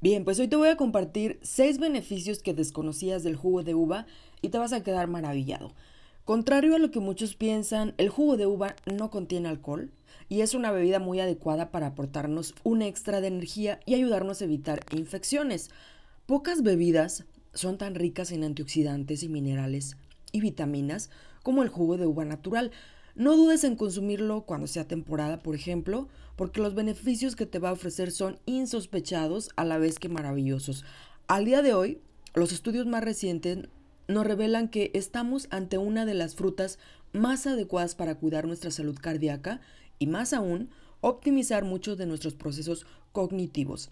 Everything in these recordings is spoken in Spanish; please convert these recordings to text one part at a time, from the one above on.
Bien, pues hoy te voy a compartir 6 beneficios que desconocías del jugo de uva y te vas a quedar maravillado. Contrario a lo que muchos piensan, el jugo de uva no contiene alcohol y es una bebida muy adecuada para aportarnos un extra de energía y ayudarnos a evitar infecciones. Pocas bebidas son tan ricas en antioxidantes y minerales y vitaminas como el jugo de uva natural, no dudes en consumirlo cuando sea temporada, por ejemplo, porque los beneficios que te va a ofrecer son insospechados a la vez que maravillosos. Al día de hoy, los estudios más recientes nos revelan que estamos ante una de las frutas más adecuadas para cuidar nuestra salud cardíaca y más aún optimizar muchos de nuestros procesos cognitivos.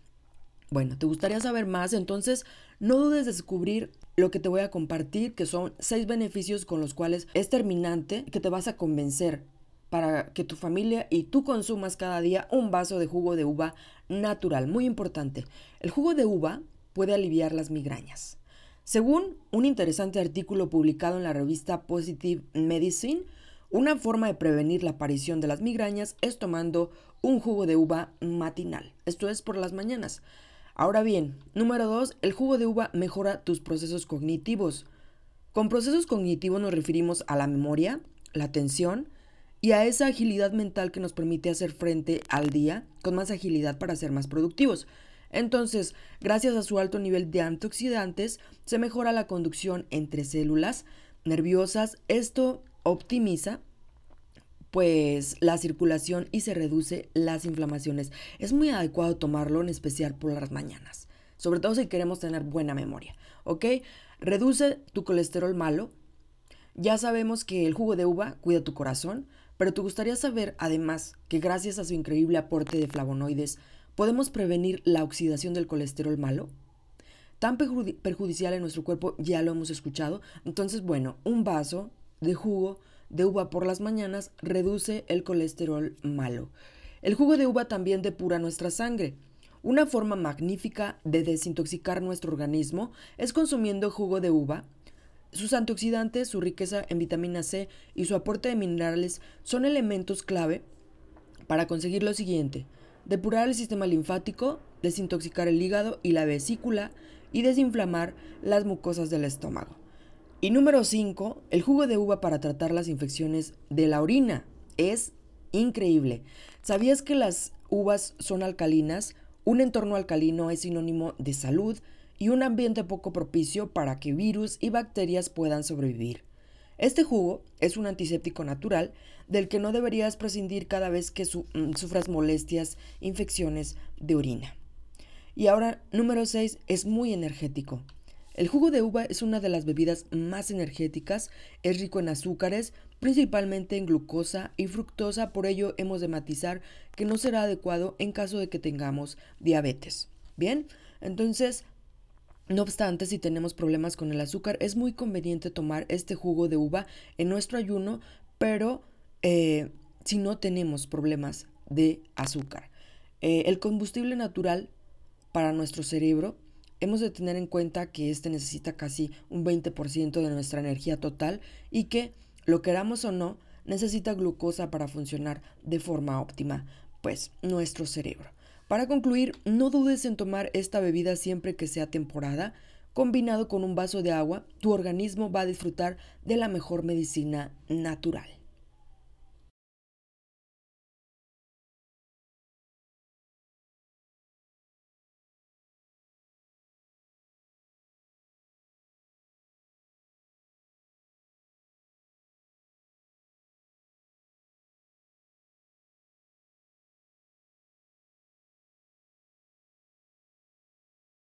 Bueno, ¿te gustaría saber más? Entonces, no dudes en descubrir lo que te voy a compartir, que son seis beneficios con los cuales es terminante, que te vas a convencer para que tu familia y tú consumas cada día un vaso de jugo de uva natural. Muy importante, el jugo de uva puede aliviar las migrañas. Según un interesante artículo publicado en la revista Positive Medicine, una forma de prevenir la aparición de las migrañas es tomando un jugo de uva matinal, esto es por las mañanas. Ahora bien, número 2, el jugo de uva mejora tus procesos cognitivos. Con procesos cognitivos nos referimos a la memoria, la atención y a esa agilidad mental que nos permite hacer frente al día con más agilidad para ser más productivos. Entonces, gracias a su alto nivel de antioxidantes, se mejora la conducción entre células nerviosas. Esto optimiza pues la circulación y se reduce las inflamaciones. Es muy adecuado tomarlo en especial por las mañanas, sobre todo si queremos tener buena memoria, ¿ok? Reduce tu colesterol malo. Ya sabemos que el jugo de uva cuida tu corazón, pero te gustaría saber además que gracias a su increíble aporte de flavonoides podemos prevenir la oxidación del colesterol malo. Tan perjudicial en nuestro cuerpo ya lo hemos escuchado, entonces bueno, un vaso de jugo de uva por las mañanas reduce el colesterol malo. El jugo de uva también depura nuestra sangre. Una forma magnífica de desintoxicar nuestro organismo es consumiendo jugo de uva. Sus antioxidantes, su riqueza en vitamina C y su aporte de minerales son elementos clave para conseguir lo siguiente. Depurar el sistema linfático, desintoxicar el hígado y la vesícula y desinflamar las mucosas del estómago. Y número 5, el jugo de uva para tratar las infecciones de la orina. Es increíble. ¿Sabías que las uvas son alcalinas? Un entorno alcalino es sinónimo de salud y un ambiente poco propicio para que virus y bacterias puedan sobrevivir. Este jugo es un antiséptico natural del que no deberías prescindir cada vez que mm, sufras molestias, infecciones de orina. Y ahora, número 6, es muy energético. El jugo de uva es una de las bebidas más energéticas, es rico en azúcares, principalmente en glucosa y fructosa, por ello hemos de matizar que no será adecuado en caso de que tengamos diabetes. Bien, entonces no obstante, si tenemos problemas con el azúcar, es muy conveniente tomar este jugo de uva en nuestro ayuno, pero eh, si no tenemos problemas de azúcar. Eh, el combustible natural para nuestro cerebro Hemos de tener en cuenta que este necesita casi un 20% de nuestra energía total y que, lo queramos o no, necesita glucosa para funcionar de forma óptima, pues nuestro cerebro. Para concluir, no dudes en tomar esta bebida siempre que sea temporada. Combinado con un vaso de agua, tu organismo va a disfrutar de la mejor medicina natural.